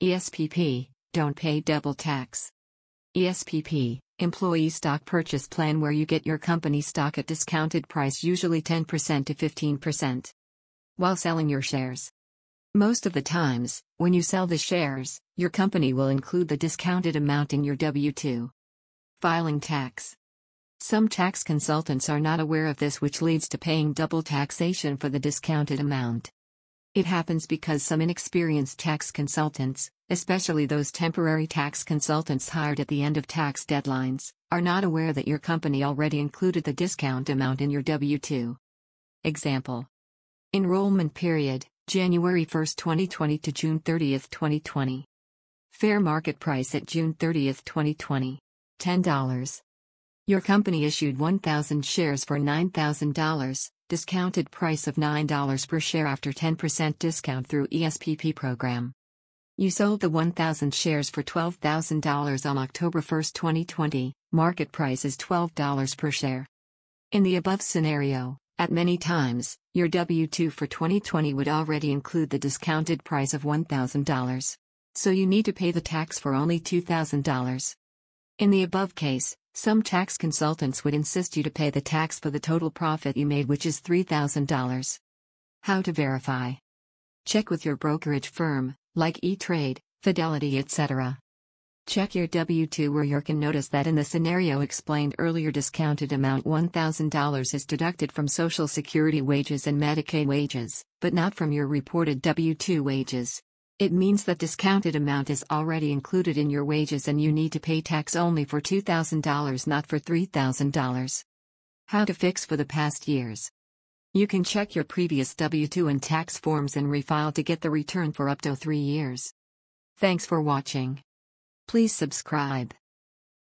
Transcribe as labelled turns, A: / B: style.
A: ESPP, don't pay double tax. ESPP, employee stock purchase plan where you get your company stock at discounted price usually 10% to 15% while selling your shares. Most of the times, when you sell the shares, your company will include the discounted amount in your W 2. Filing tax. Some tax consultants are not aware of this, which leads to paying double taxation for the discounted amount. It happens because some inexperienced tax consultants, especially those temporary tax consultants hired at the end of tax deadlines, are not aware that your company already included the discount amount in your W 2. Example Enrollment period January 1, 2020 to June 30, 2020. Fair market price at June 30, 2020. $10. Your company issued 1,000 shares for $9,000, discounted price of $9 per share after 10% discount through ESPP program. You sold the 1,000 shares for $12,000 on October 1, 2020, market price is $12 per share. In the above scenario, at many times, your W 2 for 2020 would already include the discounted price of $1,000. So you need to pay the tax for only $2,000. In the above case, some tax consultants would insist you to pay the tax for the total profit you made, which is $3,000. How to verify? Check with your brokerage firm, like E-Trade, Fidelity, etc. Check your W-2 where you can notice that in the scenario explained earlier discounted amount $1,000 is deducted from Social Security wages and Medicaid wages, but not from your reported W-2 wages. It means that discounted amount is already included in your wages and you need to pay tax only for $2,000 not for $3,000. How to fix for the past years. You can check your previous W-2 and tax forms and refile to get the return for up to 3 years. Thanks for watching. Please subscribe.